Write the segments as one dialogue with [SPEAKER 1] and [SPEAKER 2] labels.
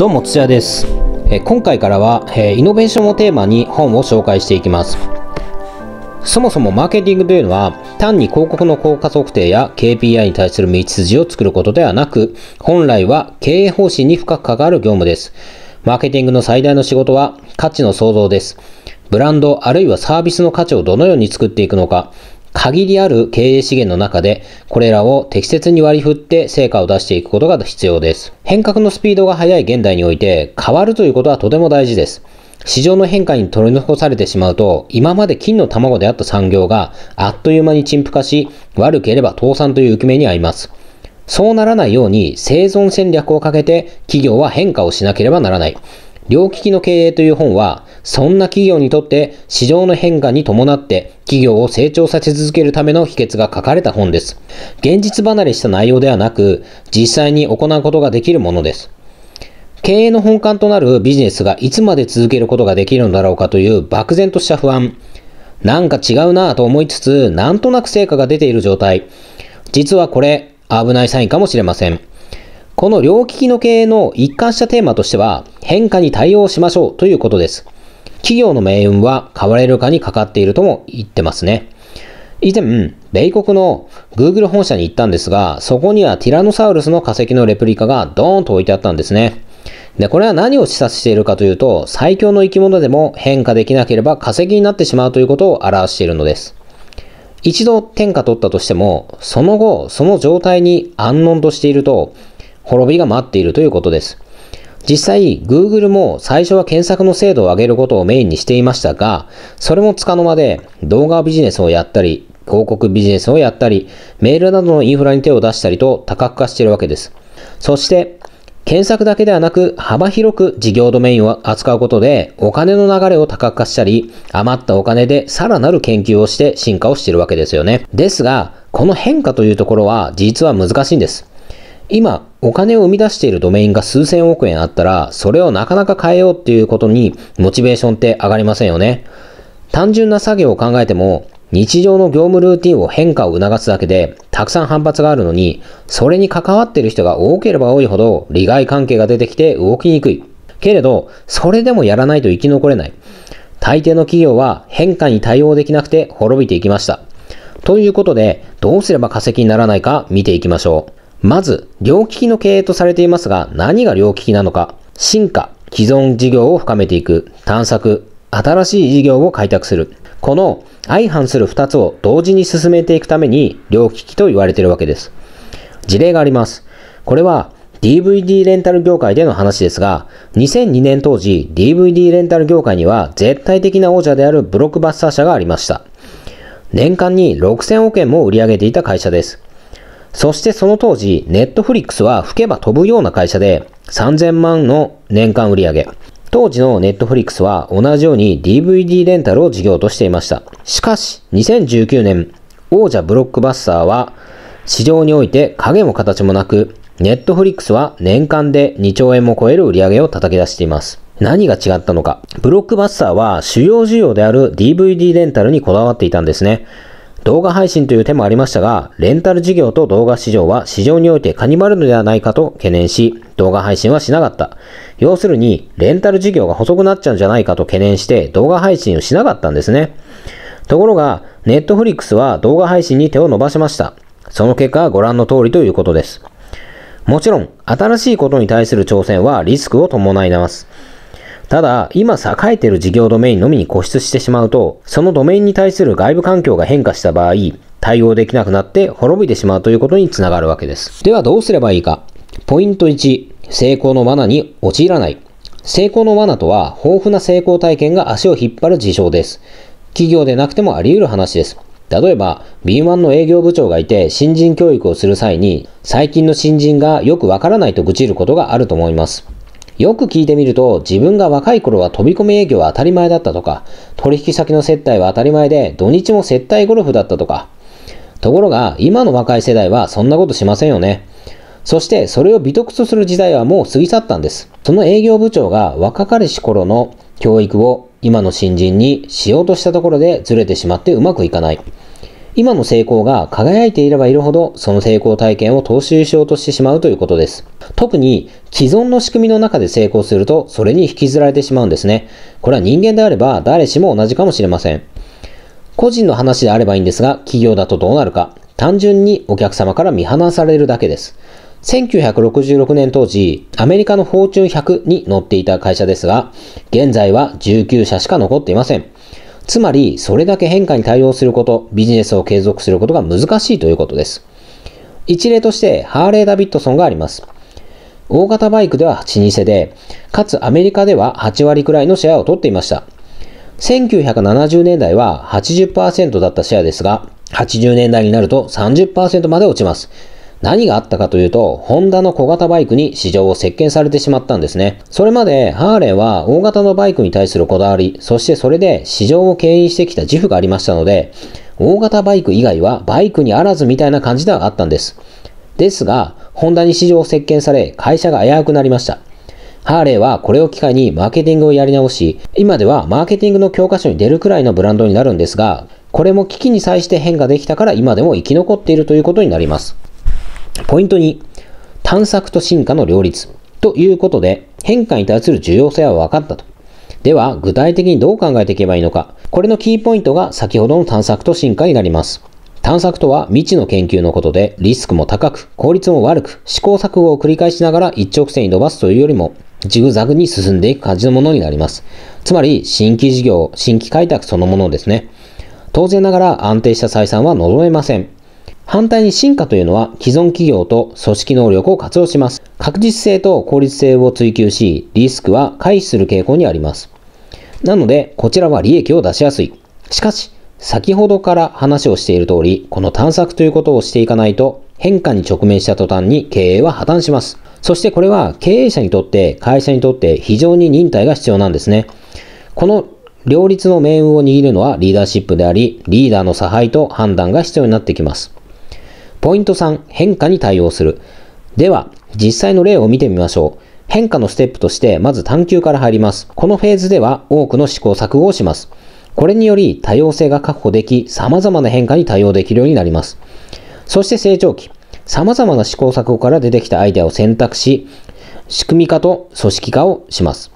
[SPEAKER 1] どうも土屋です、え今回からは、えイノベーションをテーマに本を紹介していきますそもそもマーケティングというのは単に広告の効果測定や KPI に対する道筋を作ることではなく本来は経営方針に深く関わる業務ですマーケティングの最大の仕事は価値の創造ですブランドあるいはサービスの価値をどのように作っていくのか限りある経営資源の中で、これらを適切に割り振って成果を出していくことが必要です。変革のスピードが速い現代において、変わるということはとても大事です。市場の変化に取り残されてしまうと、今まで金の卵であった産業が、あっという間に陳腐化し、悪ければ倒産という浮き目にあります。そうならないように、生存戦略をかけて、企業は変化をしなければならない。両利きの経営という本は、そんな企業にとって市場の変化に伴って企業を成長させ続けるための秘訣が書かれた本です。現実離れした内容ではなく、実際に行うことができるものです。経営の本館となるビジネスがいつまで続けることができるのだろうかという漠然とした不安。なんか違うなぁと思いつつ、なんとなく成果が出ている状態。実はこれ、危ないサインかもしれません。この両利きの経営の一貫したテーマとしては、変化に対応しましょうということです。企業の命運は変われるかにかかっているとも言ってますね。以前、米国の Google 本社に行ったんですが、そこにはティラノサウルスの化石のレプリカがドーンと置いてあったんですね。で、これは何を示唆しているかというと、最強の生き物でも変化できなければ化石になってしまうということを表しているのです。一度天下取ったとしても、その後、その状態に安穏としていると、滅びが待っているということです。実際、Google も最初は検索の精度を上げることをメインにしていましたが、それもつかの間で動画ビジネスをやったり、広告ビジネスをやったり、メールなどのインフラに手を出したりと多角化しているわけです。そして、検索だけではなく幅広く事業ドメインを扱うことでお金の流れを多角化したり余ったお金でさらなる研究をして進化をしているわけですよね。ですが、この変化というところは実は難しいんです。今、お金を生み出しているドメインが数千億円あったら、それをなかなか変えようっていうことに、モチベーションって上がりませんよね。単純な作業を考えても、日常の業務ルーティンを変化を促すだけで、たくさん反発があるのに、それに関わっている人が多ければ多いほど、利害関係が出てきて動きにくい。けれど、それでもやらないと生き残れない。大抵の企業は変化に対応できなくて滅びていきました。ということで、どうすれば化石にならないか見ていきましょう。まず、両利きの経営とされていますが、何が両利きなのか、進化、既存事業を深めていく、探索、新しい事業を開拓する。この相反する二つを同時に進めていくために、両利きと言われているわけです。事例があります。これは、DVD レンタル業界での話ですが、2002年当時、DVD レンタル業界には絶対的な王者であるブロックバスター社がありました。年間に6000億円も売り上げていた会社です。そしてその当時、ネットフリックスは吹けば飛ぶような会社で3000万の年間売上。当時のネットフリックスは同じように DVD レンタルを事業としていました。しかし、2019年、王者ブロックバスターは市場において影も形もなく、ネットフリックスは年間で2兆円も超える売り上げを叩き出しています。何が違ったのか。ブロックバスターは主要需要である DVD レンタルにこだわっていたんですね。動画配信という手もありましたが、レンタル事業と動画市場は市場においてカニバルのではないかと懸念し、動画配信はしなかった。要するに、レンタル事業が細くなっちゃうんじゃないかと懸念して動画配信をしなかったんですね。ところが、ネットフリックスは動画配信に手を伸ばしました。その結果ご覧の通りということです。もちろん、新しいことに対する挑戦はリスクを伴います。ただ、今栄えている事業ドメインのみに固執してしまうと、そのドメインに対する外部環境が変化した場合、対応できなくなって滅びてしまうということにつながるわけです。ではどうすればいいか。ポイント1、成功の罠に陥らない。成功の罠とは、豊富な成功体験が足を引っ張る事象です。企業でなくてもあり得る話です。例えば、B1 の営業部長がいて新人教育をする際に、最近の新人がよくわからないと愚痴ることがあると思います。よく聞いてみると、自分が若い頃は飛び込み営業は当たり前だったとか、取引先の接待は当たり前で、土日も接待ゴルフだったとか。ところが、今の若い世代はそんなことしませんよね。そしてそれを美徳とする時代はもう過ぎ去ったんです。その営業部長が若かりし頃の教育を今の新人にしようとしたところでずれてしまってうまくいかない。今の成功が輝いていればいるほど、その成功体験を踏襲しようとしてしまうということです。特に、既存の仕組みの中で成功すると、それに引きずられてしまうんですね。これは人間であれば、誰しも同じかもしれません。個人の話であればいいんですが、企業だとどうなるか、単純にお客様から見放されるだけです。1966年当時、アメリカのフォーチュン100に乗っていた会社ですが、現在は19社しか残っていません。つまり、それだけ変化に対応すること、ビジネスを継続することが難しいということです。一例として、ハーレー・ダビッドソンがあります。大型バイクでは老舗で、かつアメリカでは8割くらいのシェアを取っていました。1970年代は80%だったシェアですが、80年代になると30%まで落ちます。何があったかというと、ホンダの小型バイクに市場を席巻されてしまったんですね。それまでハーレーは大型のバイクに対するこだわり、そしてそれで市場を牽引してきた自負がありましたので、大型バイク以外はバイクにあらずみたいな感じではあったんです。ですが、ホンダに市場を席巻され、会社が危うくなりました。ハーレーはこれを機会にマーケティングをやり直し、今ではマーケティングの教科書に出るくらいのブランドになるんですが、これも危機に際して変化できたから今でも生き残っているということになります。ポイント2、探索と進化の両立。ということで、変化に対する重要性は分かったと。では、具体的にどう考えていけばいいのか。これのキーポイントが先ほどの探索と進化になります。探索とは未知の研究のことで、リスクも高く、効率も悪く、試行錯誤を繰り返しながら一直線に伸ばすというよりも、ジグザグに進んでいく感じのものになります。つまり、新規事業、新規開拓そのものですね。当然ながら安定した採算は望めません。反対に進化というのは既存企業と組織能力を活用します。確実性と効率性を追求し、リスクは回避する傾向にあります。なので、こちらは利益を出しやすい。しかし、先ほどから話をしている通り、この探索ということをしていかないと、変化に直面した途端に経営は破綻します。そしてこれは経営者にとって会社にとって非常に忍耐が必要なんですね。この両立の命運を握るのはリーダーシップであり、リーダーの差配と判断が必要になってきます。ポイント3、変化に対応する。では、実際の例を見てみましょう。変化のステップとして、まず探求から入ります。このフェーズでは多くの試行錯誤をします。これにより多様性が確保でき、様々な変化に対応できるようになります。そして成長期。様々な試行錯誤から出てきたアイデアを選択し、仕組み化と組織化をします。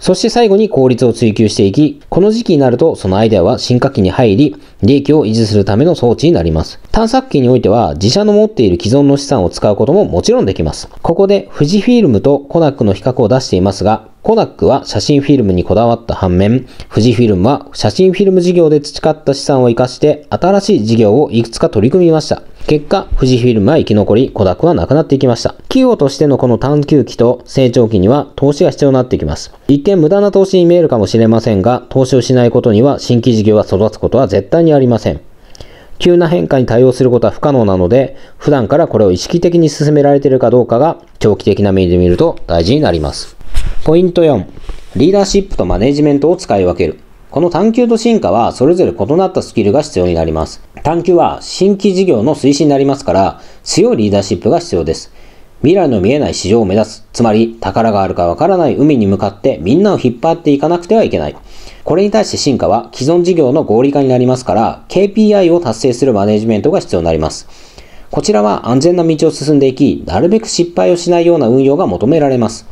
[SPEAKER 1] そして最後に効率を追求していき、この時期になるとそのアイデアは進化期に入り、利益を維持するための装置になります。探索期においては自社の持っている既存の資産を使うことももちろんできます。ここで富士フィルムとコナックの比較を出していますが、コナックは写真フィルムにこだわった反面、富士フィルムは写真フィルム事業で培った資産を活かして新しい事業をいくつか取り組みました。結果、富士フィルムは生き残り、小ダ区クはなくなっていきました。企業としてのこの探求期と成長期には投資が必要になってきます。一見無駄な投資に見えるかもしれませんが、投資をしないことには新規事業が育つことは絶対にありません。急な変化に対応することは不可能なので、普段からこれを意識的に進められているかどうかが長期的な目で見ると大事になります。ポイント4、リーダーシップとマネジメントを使い分ける。この探求と進化はそれぞれ異なったスキルが必要になります。探求は新規事業の推進になりますから、強いリーダーシップが必要です。未来の見えない市場を目指す。つまり、宝があるかわからない海に向かってみんなを引っ張っていかなくてはいけない。これに対して進化は既存事業の合理化になりますから、KPI を達成するマネジメントが必要になります。こちらは安全な道を進んでいき、なるべく失敗をしないような運用が求められます。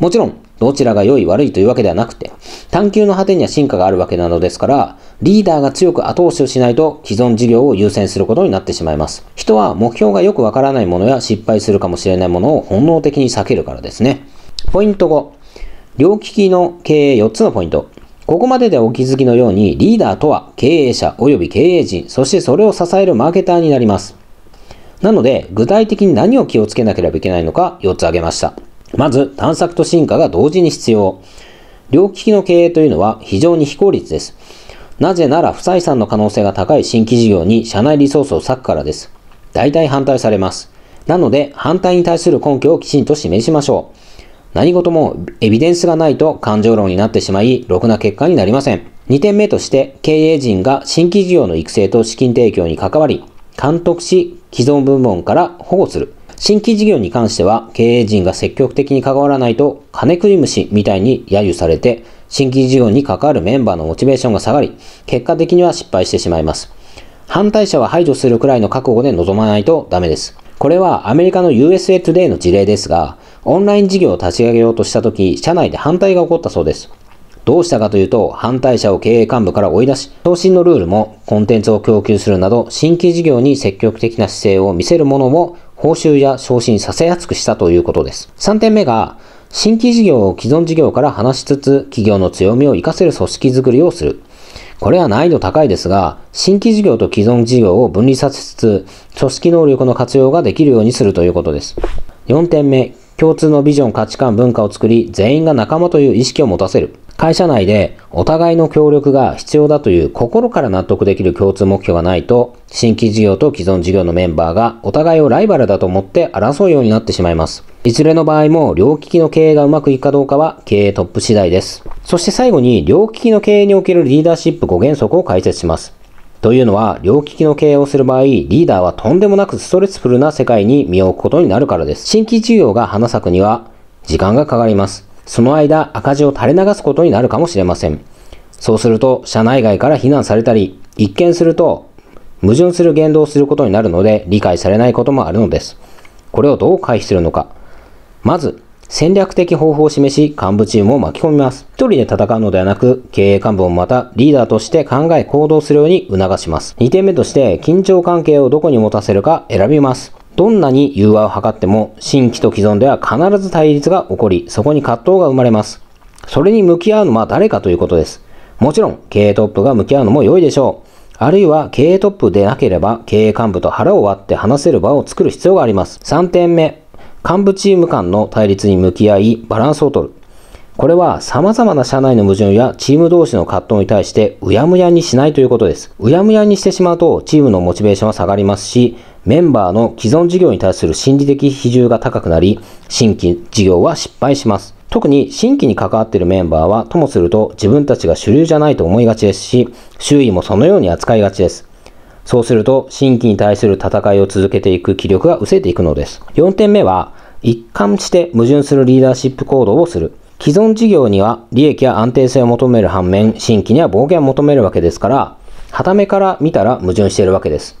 [SPEAKER 1] もちろん、どちらが良い悪いというわけではなくて、探求の果てには進化があるわけなのですから、リーダーが強く後押しをしないと既存事業を優先することになってしまいます。人は目標がよくわからないものや失敗するかもしれないものを本能的に避けるからですね。ポイント5。両利きの経営4つのポイント。ここまででお気づきのように、リーダーとは経営者及び経営陣、そしてそれを支えるマーケターになります。なので、具体的に何を気をつけなければいけないのか4つ挙げました。まず、探索と進化が同時に必要。両利きの経営というのは非常に非効率です。なぜなら不採算の可能性が高い新規事業に社内リソースを割くからです。大体反対されます。なので、反対に対する根拠をきちんと示しましょう。何事もエビデンスがないと感情論になってしまい、ろくな結果になりません。2点目として、経営陣が新規事業の育成と資金提供に関わり、監督し、既存部門から保護する。新規事業に関しては経営陣が積極的に関わらないと金食い虫みたいに揶揄されて、新規事業に関わるメンバーのモチベーションが下がり、結果的には失敗してしまいます。反対者は排除するくらいの覚悟で臨まないとダメです。これはアメリカの USA Today の事例ですが、オンライン事業を立ち上げようとした時、社内で反対が起こったそうです。どうしたかというと、反対者を経営幹部から追い出し、昇進のルールもコンテンツを供給するなど、新規事業に積極的な姿勢を見せるものも報酬や昇進させやすくしたということです。3点目が、新規事業を既存事業から離しつつ、企業の強みを活かせる組織づくりをする。これは難易度高いですが、新規事業と既存事業を分離させつつ、組織能力の活用ができるようにするということです。4点目、共通のビジョン、価値観、文化を作り、全員が仲間という意識を持たせる。会社内でお互いの協力が必要だという心から納得できる共通目標がないと、新規事業と既存事業のメンバーがお互いをライバルだと思って争うようになってしまいます。いずれの場合も両利きの経営がうまくいくかどうかは経営トップ次第です。そして最後に両利きの経営におけるリーダーシップ5原則を解説します。というのは、両利きの経営をする場合、リーダーはとんでもなくストレスフルな世界に身を置くことになるからです。新規事業が花咲くには、時間がかかります。その間、赤字を垂れ流すことになるかもしれません。そうすると、社内外から非難されたり、一見すると、矛盾する言動をすることになるので、理解されないこともあるのです。これをどう回避するのか。まず、戦略的方法を示し、幹部チームを巻き込みます。一人で戦うのではなく、経営幹部もまたリーダーとして考え行動するように促します。二点目として、緊張関係をどこに持たせるか選びます。どんなに融和を図っても、新規と既存では必ず対立が起こり、そこに葛藤が生まれます。それに向き合うのは誰かということです。もちろん、経営トップが向き合うのも良いでしょう。あるいは経営トップでなければ経営幹部と腹を割って話せる場を作る必要があります。3点目、幹部チーム間の対立に向き合い、バランスをとる。これは様々な社内の矛盾やチーム同士の葛藤に対してうやむやにしないということです。うやむやにしてしまうとチームのモチベーションは下がりますし、メンバーの既存事業に対する心理的比重が高くなり、新規事業は失敗します。特に新規に関わっているメンバーはともすると自分たちが主流じゃないと思いがちですし、周囲もそのように扱いがちです。そうすると新規に対する戦いを続けていく気力が失せていくのです。4点目は一貫して矛盾するリーダーシップ行動をする。既存事業には利益や安定性を求める反面、新規には暴言を求めるわけですから、傍目から見たら矛盾しているわけです。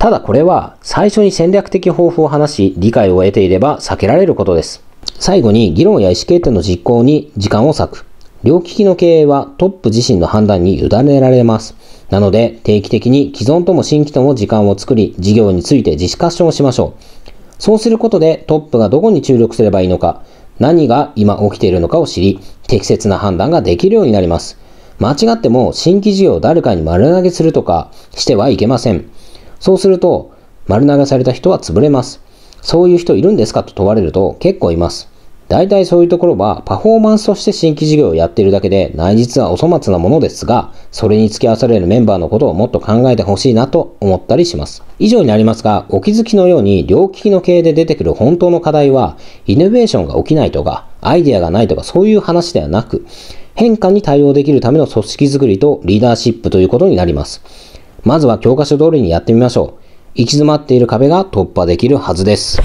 [SPEAKER 1] ただこれは最初に戦略的抱負を話し理解を得ていれば避けられることです。最後に議論や意思決定の実行に時間を割く。両利きの経営はトップ自身の判断に委ねられます。なので定期的に既存とも新規とも時間を作り事業について自主スカッションをしましょう。そうすることでトップがどこに注力すればいいのか、何が今起きているのかを知り、適切な判断ができるようになります。間違っても新規事業を誰かに丸投げするとかしてはいけません。そうすると、丸投げされた人は潰れます。そういう人いるんですかと問われると結構います。大体そういうところはパフォーマンスとして新規事業をやっているだけで内実はお粗末なものですが、それに付き合わされるメンバーのことをもっと考えてほしいなと思ったりします。以上になりますが、お気づきのように両利きの経営で出てくる本当の課題は、イノベーションが起きないとか、アイデアがないとかそういう話ではなく、変化に対応できるための組織づくりとリーダーシップということになります。まずは教科書通りにやってみましょう。行き詰まっている壁が突破できるはずです。